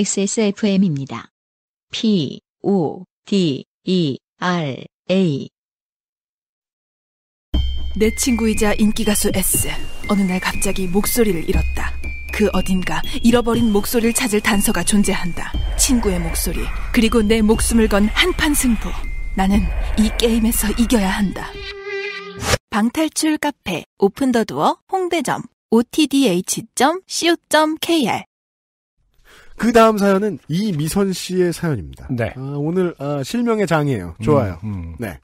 XSFM입니다. P, O, D, E, R, A. 내 친구이자 인기가수 S. 어느 날 갑자기 목소리를 잃었다. 그 어딘가 잃어버린 목소리를 찾을 단서가 존재한다. 친구의 목소리, 그리고 내 목숨을 건 한판 승부. 나는 이 게임에서 이겨야 한다. 방탈출 카페, 오픈 더 두어, 홍대점, otdh.co.kr 그 다음 사연은 이미선 씨의 사연입니다. 네. 아, 오늘 아, 실명의 장이에요. 좋아요. 음, 음. 네.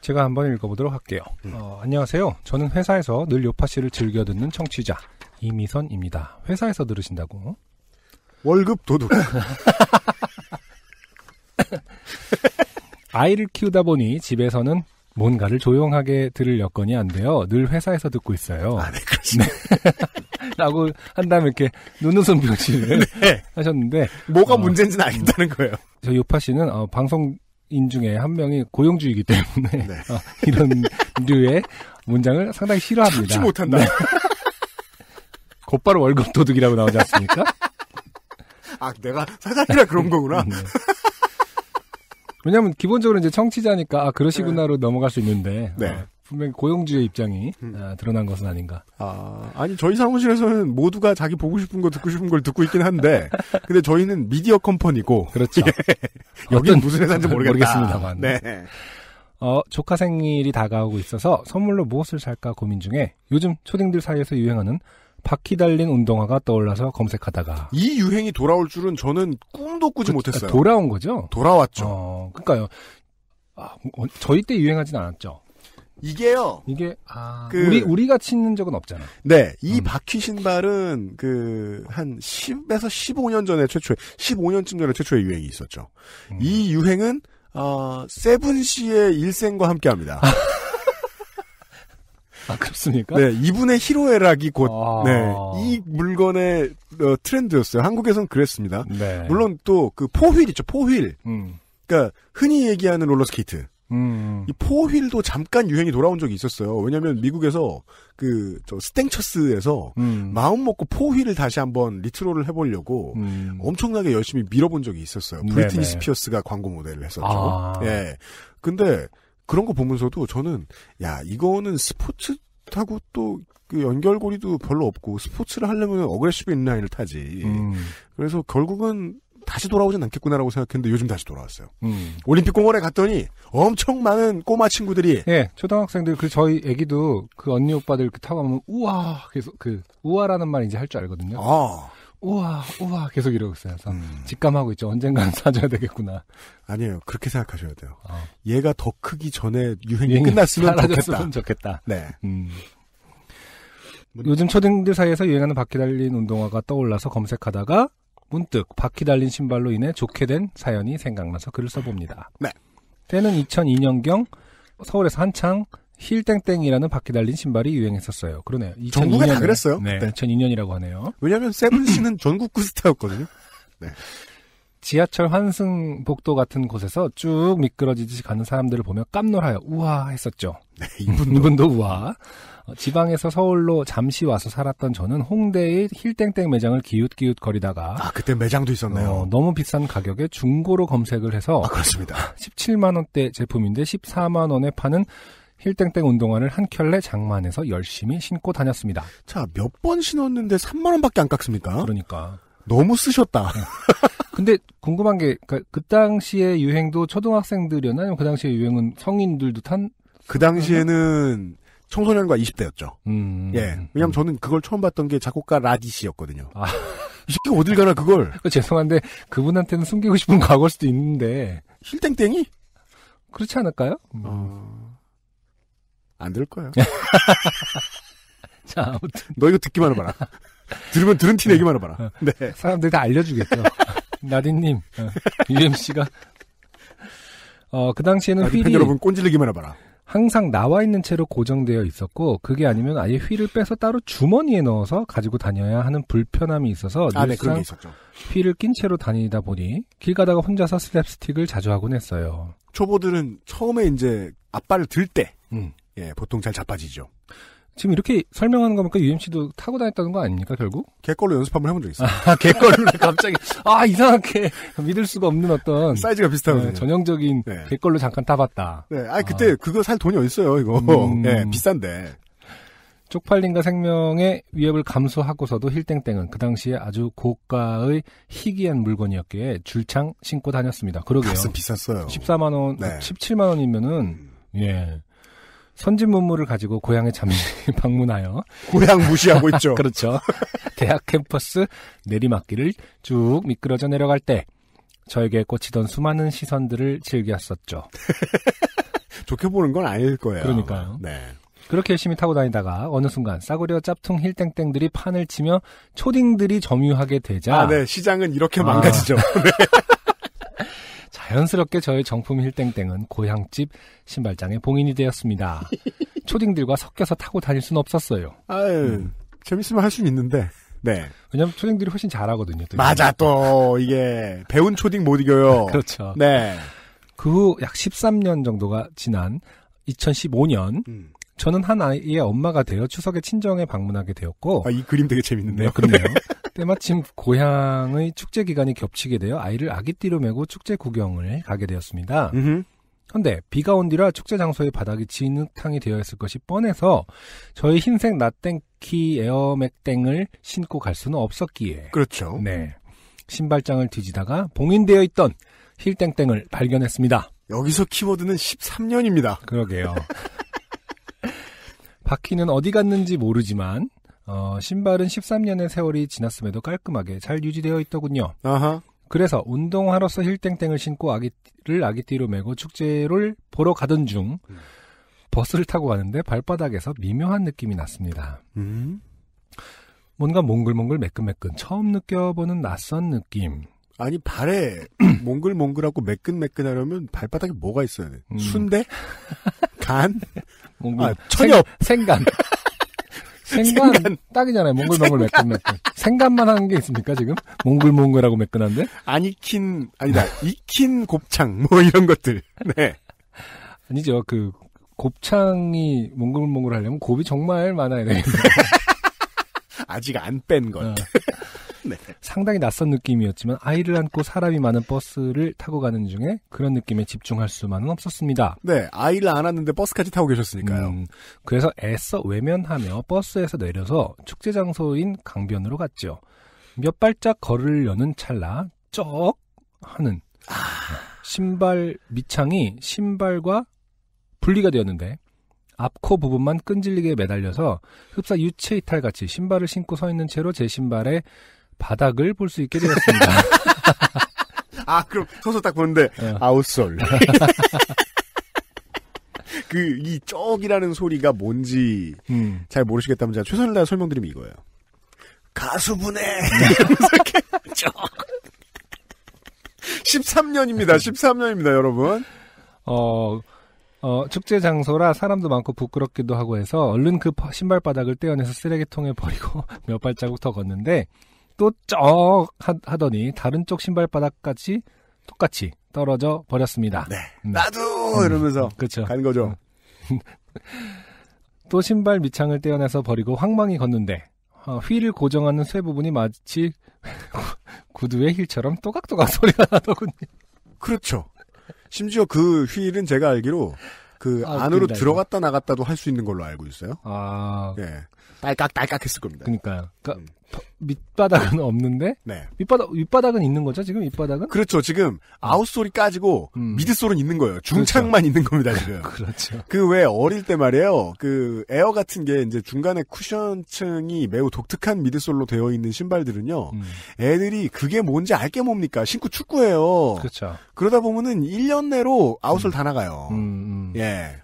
제가 한번 읽어보도록 할게요. 음. 어, 안녕하세요. 저는 회사에서 늘 요파 씨를 즐겨 듣는 청취자 이미선입니다. 회사에서 들으신다고? 월급 도둑. 아이를 키우다 보니 집에서는 뭔가를 조용하게 들을 여건이 안 돼요. 늘 회사에서 듣고 있어요. 아, 네, 네. 그렇습니다. 라고 한 다음에 이렇게 눈웃음 표시를 네. 하셨는데 뭐가 어, 문제인지는 알겠다는 거예요. 저 요파 씨는 어, 방송 인 중에 한 명이 고용주이기 때문에 네. 어, 이런 류의 문장을 상당히 싫어합니다. 참지 못한다. 네. 곧바로 월급 도둑이라고 나오지 않습니까? 아, 내가 사장이라 그런 거구나. 네. 왜냐하면 기본적으로 이제 청취자니까 아 그러시구나로 네. 넘어갈 수 있는데 네. 어, 분명히 고용주의 입장이 음. 아, 드러난 것은 아닌가. 아, 아니 저희 사무실에서는 모두가 자기 보고 싶은 거 듣고 싶은 걸 듣고 있긴 한데, 근데 저희는 미디어 컴퍼니고 그렇죠. 예. 여기는 무슨 회사인지 모르겠습니다만 네. 어, 조카 생일이 다가오고 있어서 선물로 무엇을 살까 고민 중에 요즘 초딩들 사이에서 유행하는 바퀴 달린 운동화가 떠올라서 검색하다가 이 유행이 돌아올 줄은 저는 꿈도 꾸지 그, 못했어요. 돌아온 거죠? 돌아왔죠. 어, 그러니까요. 아, 뭐, 저희 때 유행하진 않았죠. 이게요. 이게 아, 그, 우리 우리가 신는 적은 없잖아. 네, 이 음. 바퀴 신발은 그한 10에서 15년 전에 최초에 15년쯤 전에 최초의 유행이 있었죠. 음. 이 유행은 어, 세븐 씨의 일생과 함께합니다. 아 그렇습니까? 네, 이분의 희로애락이 곧, 아... 네, 이 물건의 어, 트렌드였어요. 한국에서는 그랬습니다. 네. 물론 또 그 포휠 있죠, 포휠. 음. 그러니까 흔히 얘기하는 롤러스케이트. 음. 이 포휠도 잠깐 유행이 돌아온 적이 있었어요. 왜냐하면 미국에서 그저 스탱처스에서 음. 마음 먹고 포휠을 다시 한번 리트로를 해보려고 음. 엄청나게 열심히 밀어본 적이 있었어요. 브리티니 스피어스가 광고 모델을 했었죠. 아. 예. 근데 그런 거 보면서도 저는 야 이거는 스포츠타고또 그 연결고리도 별로 없고 스포츠를 하려면 어그레시브 인라인을 타지. 음. 그래서 결국은 다시 돌아오진 않겠구나라고 생각했는데 요즘 다시 돌아왔어요. 음. 올림픽 공원에 갔더니 엄청 많은 꼬마 친구들이 예, 초등학생들 그 저희 애기도 그 언니 오빠들 그 타고 가면 우와 계속 그 우와라는 말 이제 할 줄 알거든요. 아. 우와 우와 계속 이러고 있어요. 그래서 음. 직감하고 있죠. 언젠가는 사줘야 되겠구나. 아니에요. 그렇게 생각하셔야 돼요. 어. 얘가 더 크기 전에 유행이, 유행이 끝났으면 좋겠다. 좋겠다. 네. 음. 요즘 초딩들 사이에서 유행하는 바퀴 달린 운동화가 떠올라서 검색하다가 문득 바퀴 달린 신발로 인해 좋게 된 사연이 생각나서 글을 써봅니다. 네. 때는 2002년경 서울에서 한창 힐땡땡이라는 바퀴 달린 신발이 유행했었어요. 그러네요. 2002년에, 전국에 다 그랬어요. 네, 네. 2002년이라고 하네요. 왜냐하면 세븐 씨는 전국구 스타였거든요. 네. 지하철 환승복도 같은 곳에서 쭉 미끄러지듯이 가는 사람들을 보며 깜놀하여 우와 했었죠. 네, 이분도. 이분도 우와. 어, 지방에서 서울로 잠시 와서 살았던 저는 홍대의 힐땡땡 매장을 기웃기웃 거리다가 아 그때 매장도 있었네요. 어, 너무 비싼 가격에 중고로 검색을 해서 아, 그렇습니다. 17만 원대 제품인데 14만 원에 파는 힐땡땡 운동화를 한 켤레 장만해서 열심히 신고 다녔습니다. 자, 몇 번 신었는데 3만 원밖에 안 깎습니까? 그러니까. 너무 쓰셨다. 네. 근데 궁금한 게, 그러니까 그, 그당시에 유행도 초등학생들이었나? 요그당시에 유행은 성인들도 탄? 그 당시에는 청소년과 20대였죠. 음, 음, 예. 음. 왜냐면 하 저는 그걸 처음 봤던 게 작곡가 라디 씨였거든요. 아. 이 새끼 어딜 가나 그걸. 그 죄송한데 그분한테는 숨기고 싶은 과거일 수도 있는데. 힐땡땡이? 그렇지 않을까요? 음. 어... 안 들을 거예요. 자, 아무튼 너 이거 듣기만 해봐라. 들으면 들은 티 내기만 해봐라. 어. 네. 사람들이 다 알려주겠죠. 나디님, 어, UMC가 어그 당시에는 휠이 여러분 꼰질르기만 해봐라. 항상 나와 있는 채로 고정되어 있었고 그게 아니면 아예 휠을 빼서 따로 주머니에 넣어서 가지고 다녀야 하는 불편함이 있어서 아, 네, 늘상 네, 휠을 낀 채로 다니다 보니 길 가다가 혼자서 슬랩스틱을 자주 하곤 했어요. 초보들은 처음에 이제 앞발을 들때 음. 예, 보통 잘 자빠지죠. 지금 이렇게 설명하는 거 보니까 그 UMC도 타고 다녔다는 거 아닙니까, 결국? 개걸로 연습 한번 해본 적 있어요. 아, 개걸로 갑자기, 아, 이상하게 믿을 수가 없는 어떤. 사이즈가 비슷하거든요. 네, 전형적인 네. 개걸로 잠깐 타봤다. 네, 아니, 그때 아. 그거 살 돈이 어딨어요, 이거. 음... 네, 비싼데. 쪽팔림과 생명의 위협을 감수하고서도 힐땡땡은 그 당시에 아주 고가의 희귀한 물건이었기에 줄창 신고 다녔습니다. 그러게요. 값은 비쌌어요. 14만 원, 네. 17만 원이면은 음. 예. 선진 문물을 가지고 고향에 잠시 방문하여 고향 무시하고 있죠. 그렇죠. 대학 캠퍼스 내리막길을 쭉 미끄러져 내려갈 때 저에게 꽂히던 수많은 시선들을 즐겼었죠. 좋게 보는 건 아닐 거예요. 그러니까요. 네. 그렇게 열심히 타고 다니다가 어느 순간 싸구려 짭퉁 힐땡땡들이 판을 치며 초딩들이 점유하게 되자 아, 네. 시장은 이렇게 아. 망가지죠. 네. 자연스럽게 저의 정품 힐땡땡은 고향집 신발장의 봉인이 되었습니다. 초딩들과 섞여서 타고 다닐 수는 없었어요. 아유, 음. 재밌으면 할 수는 있는데. 네. 왜냐면 초딩들이 훨씬 잘하거든요. 또 맞아, 또, 이게. 배운 초딩 못 이겨요. 그렇죠. 네. 그 후 약 13년 정도가 지난 2015년, 음. 저는 한 아이의 엄마가 되어 추석에 친정에 방문하게 되었고. 아, 이 그림 되게 재밌는데요. 네, 그러네요. 네. 때마침 네, 고향의 축제 기간이 겹치게 되어 아이를 아기띠로 메고 축제 구경을 가게 되었습니다. 그런데 비가 온 뒤라 축제 장소의 바닥이 진흙탕이 되어 있을 것이 뻔해서 저희 흰색 나땡키 에어맥땡을 신고 갈 수는 없었기에 그렇죠. 네. 신발장을 뒤지다가 봉인되어 있던 힐땡땡을 발견했습니다. 여기서 키워드는 13년입니다. 그러게요. 바퀴는 어디 갔는지 모르지만 어, 신발은 13년의 세월이 지났음에도 깔끔하게 잘 유지되어 있더군요. 아하. 그래서 운동화로서 힐땡땡을 신고 아기를 아기띠로 메고 축제를 보러 가던 중 음. 버스를 타고 가는데 발바닥에서 미묘한 느낌이 났습니다. 음. 뭔가 몽글몽글 매끈매끈 처음 느껴보는 낯선 느낌. 아니 발에 몽글몽글하고 매끈매끈하려면 발바닥에 뭐가 있어야 돼? 음. 순대? 간? 몽글. 아, 천엽. 생, 생간. 생간, 생간. 딱이잖아요. 몽글몽글 매끈매끈. 생간만 하는 게 있습니까 지금? 몽글몽글하고 매끈한데? 안 익힌 아니다 익힌 곱창 뭐 이런 것들. 네. 아니죠. 그 곱창이 몽글몽글 하려면 곱이 정말 많아야 되는데 아직 안 뺀 것. 어. 네. 상당히 낯선 느낌이었지만 아이를 안고 사람이 많은 버스를 타고 가는 중에 그런 느낌에 집중할 수만은 없었습니다. 네, 아이를 안았는데 버스까지 타고 계셨으니까요. 음, 그래서 애써 외면하며 버스에서 내려서 축제 장소인 강변으로 갔죠. 몇 발짝 걸으려는 찰나 쩍 하는 아... 신발 밑창이 신발과 분리가 되었는데 앞코 부분만 끈질리게 매달려서 흡사 유체 이탈같이 신발을 신고 서 있는 채로 제 신발에 바닥을 볼 수 있게 되었습니다. 아, 그럼 소설 딱 보는데 네. 아웃솔. 그이 쩍이라는 소리가 뭔지 음. 잘 모르시겠다면 제가 최선을 다해 설명드리면 이거예요. 가수분의 쩍. 13년입니다. 13년입니다, 여러분. 어, 어, 축제 장소라 사람도 많고 부끄럽기도 하고 해서 얼른 그 신발바닥을 떼어내서 쓰레기통에 버리고 몇 발자국 더 걷는데 또쩍 하더니 다른 쪽 신발바닥까지 똑같이 떨어져 버렸습니다. 네. 음. 나도 음. 이러면서 그렇죠. 간 거죠. 음. 또 신발 밑창을 떼어내서 버리고 황망히 걷는데 어, 휠을 고정하는 쇠 부분이 마치 구두의 힐처럼 또각또각 소리가 나더군요. 그렇죠. 심지어 그 휠은 제가 알기로 그 아, 안으로 웃긴다, 들어갔다 나갔다도 할 수 있는 걸로 알고 있어요. 아, 예, 딸깍 딸깍 했을 겁니다. 그러니까요. 그러니까 음. 밑바닥은 없는데 네. 밑바닥 윗바닥은 있는 거죠 지금 밑바닥은 그렇죠 지금 아웃솔이 까지고 음. 미드솔은 있는 거예요 중창만 그렇죠. 있는 겁니다 지금 그렇죠 그왜 어릴 때 말이에요 그 에어 같은 게 이제 중간에 쿠션층이 매우 독특한 미드솔로 되어 있는 신발들은요 음. 애들이 그게 뭔지 알게 뭡니까 신고 축구해요 그렇죠 그러다 보면은 1년 내로 아웃솔 음. 다 나가요 음, 음. 예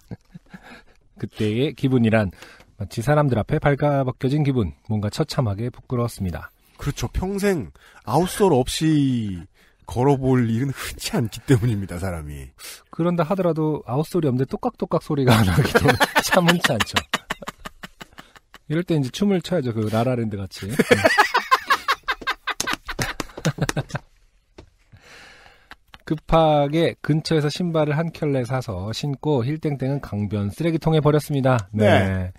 그때의 기분이란 마치 사람들 앞에 발가벗겨진 기분, 뭔가 처참하게 부끄러웠습니다. 그렇죠. 평생 아웃솔 없이 걸어볼 일은 흔치 않기 때문입니다, 사람이. 그런다 하더라도 아웃솔이 없는데 똑깍똑깍 소리가 나기도 참 흔치 않죠. 이럴 때 이제 춤을 춰야죠. 그 라라랜드 같이. 급하게 근처에서 신발을 한 켤레 사서 신고 힐땡땡은 강변 쓰레기통에 버렸습니다. 네. 네.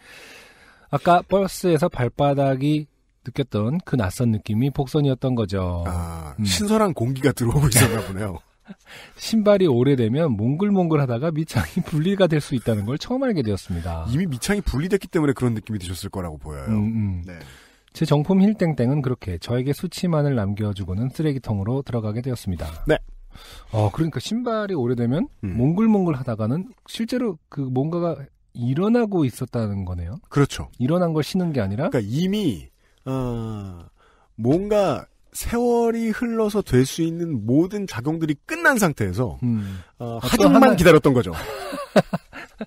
아까 버스에서 발바닥이 느꼈던 그 낯선 느낌이 복선이었던 거죠. 아, 음. 신선한 공기가 들어오고 있었나 보네요. 신발이 오래되면 몽글몽글하다가 밑창이 분리가 될 수 있다는 걸 처음 알게 되었습니다. 이미 밑창이 분리됐기 때문에 그런 느낌이 드셨을 거라고 보여요. 음, 음. 네. 제 정품 힐땡땡은 그렇게 저에게 수치만을 남겨주고는 쓰레기통으로 들어가게 되었습니다. 네. 어, 그러니까 신발이 오래되면 음. 몽글몽글 하다가는 실제로 그 뭔가가 일어나고 있었다는 거네요. 그렇죠. 일어난 걸 신은 게 아니라. 그러니까 이미 어, 뭔가 세월이 흘러서 될 수 있는 모든 작용들이 끝난 상태에서 음. 어, 아, 하정만 하나... 기다렸던 거죠.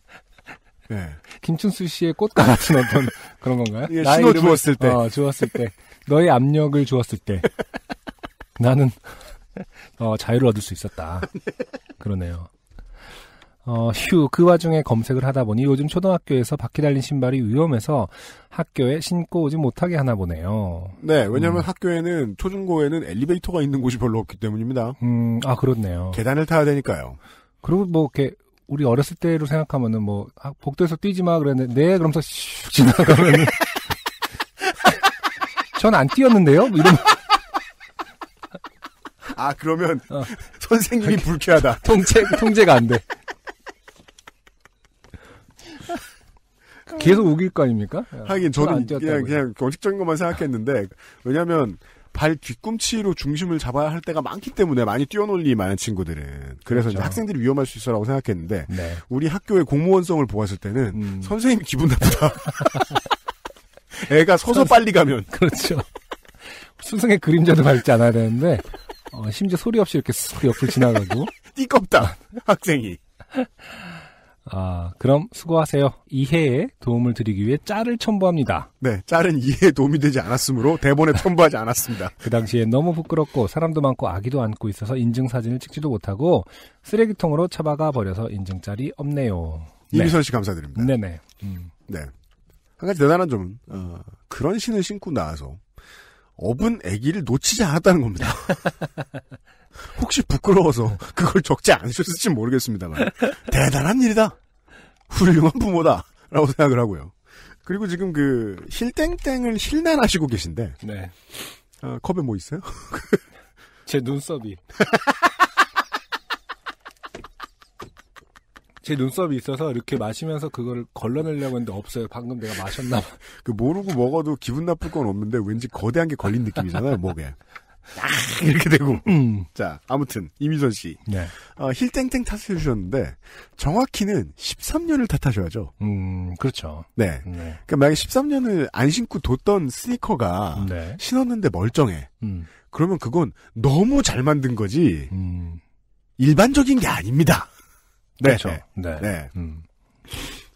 네. 김춘수 씨의 꽃과 같은 어떤 그런 건가요? 예, 신호 주었을 때, 어, 주었을 때, 너의 압력을 주었을 때, 나는 어, 자유를 얻을 수 있었다. 그러네요. 어, 휴, 그 와중에 검색을 하다 보니 요즘 초등학교에서 바퀴 달린 신발이 위험해서 학교에 신고 오지 못하게 하나 보네요. 네, 왜냐면 하 음. 학교에는, 초중고에는 엘리베이터가 있는 곳이 별로 없기 때문입니다. 음, 아, 그렇네요. 계단을 타야 되니까요. 그리고 뭐, 이렇게, 우리 어렸을 때로 생각하면은 뭐, 아, 복도에서 뛰지 마 그랬는데, 네, 그러면서 슉 지나가면은. 전 안 뛰었는데요? 뭐 이런. 아 그러면 어. 선생님이 불쾌하다. 통제 통제가 안 돼. 계속 우길 거 아닙니까? 하긴 저는 그냥 그냥 원칙적인 것만 생각했는데 왜냐하면 발 뒤꿈치로 중심을 잡아야 할 때가 많기 때문에 많이 뛰어놀리 많은 친구들은 그래서 그렇죠. 학생들이 위험할 수 있어라고 생각했는데 네. 우리 학교의 공무원성을 보았을 때는 음. 선생님 이 기분 나쁘다. 애가 서서 빨리 가면 그렇죠. 순승의 그림자도 밝지 않아야 되는데 어, 심지어 소리 없이 이렇게 쓱 옆을 지나가고. 띠껍다 학생이. 아, 그럼 수고하세요. 이해에 도움을 드리기 위해 짤을 첨부합니다. 네, 짤은 이해에 도움이 되지 않았으므로 대본에 첨부하지 않았습니다. 그 당시에 너무 부끄럽고 사람도 많고 아기도 안고 있어서 인증사진을 찍지도 못하고 쓰레기통으로 처박아 버려서 인증짤이 없네요. 네. 이미선 네. 씨 감사드립니다. 네네. 음. 네. 한 가지 대단한 점은 어, 그런 신을 신고 나와서 업은 아기를 놓치지 않았다는 겁니다. 혹시 부끄러워서 그걸 적지 않으셨을지 모르겠습니다만 대단한 일이다. 훌륭한 부모다. 라고 생각을 하고요. 그리고 지금 그 힐땡땡을 힐난하시고 계신데 네. 어, 컵에 뭐 있어요? 제 눈썹이 제 눈썹이 있어서 이렇게 마시면서 그걸 걸러내려고 했는데 없어요. 방금 내가 마셨나 봐. 그 모르고 먹어도 기분 나쁠 건 없는데 왠지 거대한 게 걸린 느낌이잖아요, 목에. 딱 이렇게 되고. 음. 자, 아무튼 이미선 씨. 네. 어, 힐땡땡 탓을 해주셨는데 정확히는 13년을 탓하셔야죠. 음, 그렇죠. 네. 네. 그러니까 만약에 13년을 안 신고 뒀던 스니커가 네. 신었는데 멀쩡해. 음. 그러면 그건 너무 잘 만든 거지. 음. 일반적인 게 아닙니다. 네. 그렇죠. 네. 네. 네. 음.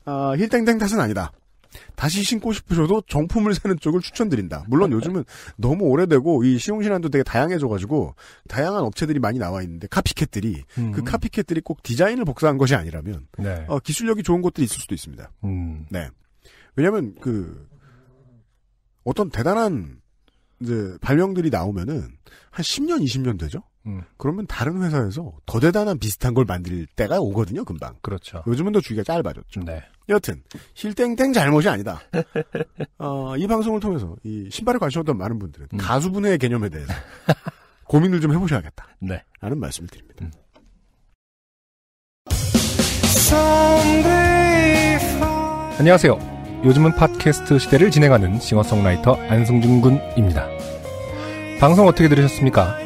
아, 힐땡땡 탓은 아니다. 다시 신고 싶으셔도 정품을 사는 쪽을 추천드린다. 물론 요즘은 너무 오래되고 이 시용 신안도 되게 다양해져가지고 다양한 업체들이 많이 나와 있는데 카피캣들이 음. 그 카피캣들이 꼭 디자인을 복사한 것이 아니라면 네. 어, 기술력이 좋은 것들이 있을 수도 있습니다. 음. 네. 왜냐하면 그 어떤 대단한 이제 발명들이 나오면은 한 10년 20년 되죠. 음. 그러면 다른 회사에서 더 대단한 비슷한 걸 만들 때가 오거든요, 금방. 그렇죠. 요즘은 더 주기가 짧아졌죠. 네. 여튼 실땡땡 잘못이 아니다. 어, 이 방송을 통해서 이신발을 관심없던 많은 분들은 음. 가수 분해의 개념에 대해서 고민을 좀 해보셔야겠다. 네. 라는 말씀을 드립니다. 음. 안녕하세요. 요즘은 팟캐스트 시대를 진행하는 싱어송라이터 안승준 군입니다. 방송 어떻게 들으셨습니까?